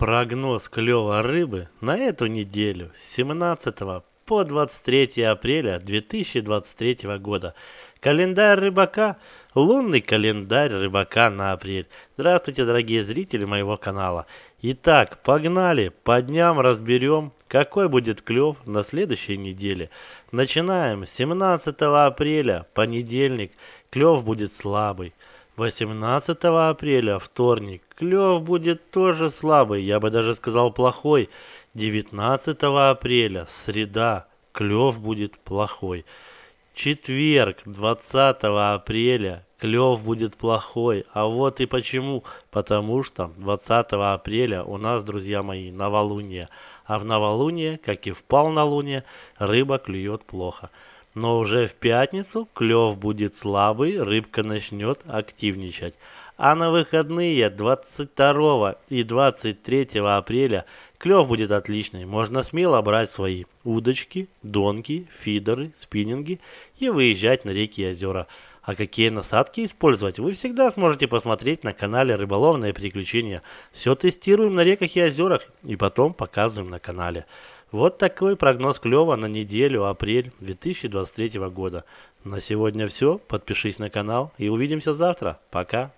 Прогноз клева рыбы на эту неделю с 17 по 23 апреля 2023 года. Календарь рыбака – лунный календарь рыбака на апрель. Здравствуйте, дорогие зрители моего канала. Итак, погнали, по дням разберем, какой будет клев на следующей неделе. Начинаем 17 апреля, понедельник, клев будет слабый. 18 апреля, вторник, Клев будет тоже слабый, я бы даже сказал плохой. 19 апреля, среда, клев будет плохой. Четверг, 20 апреля, клев будет плохой. А вот и почему. Потому что 20 апреля у нас, друзья мои, новолуние. А в новолуние, как и в полнолуние, рыба клюет плохо. Но уже в пятницу клев будет слабый, рыбка начнет активничать. А на выходные 22 и 23 апреля клев будет отличный. Можно смело брать свои удочки, донки, фидеры, спиннинги и выезжать на реки и озера. А какие насадки использовать, вы всегда сможете посмотреть на канале «Рыболовные приключения». Все тестируем на реках и озерах и потом показываем на канале. Вот такой прогноз клева на неделю апрель 2023 года. На сегодня все. Подпишись на канал и увидимся завтра. Пока.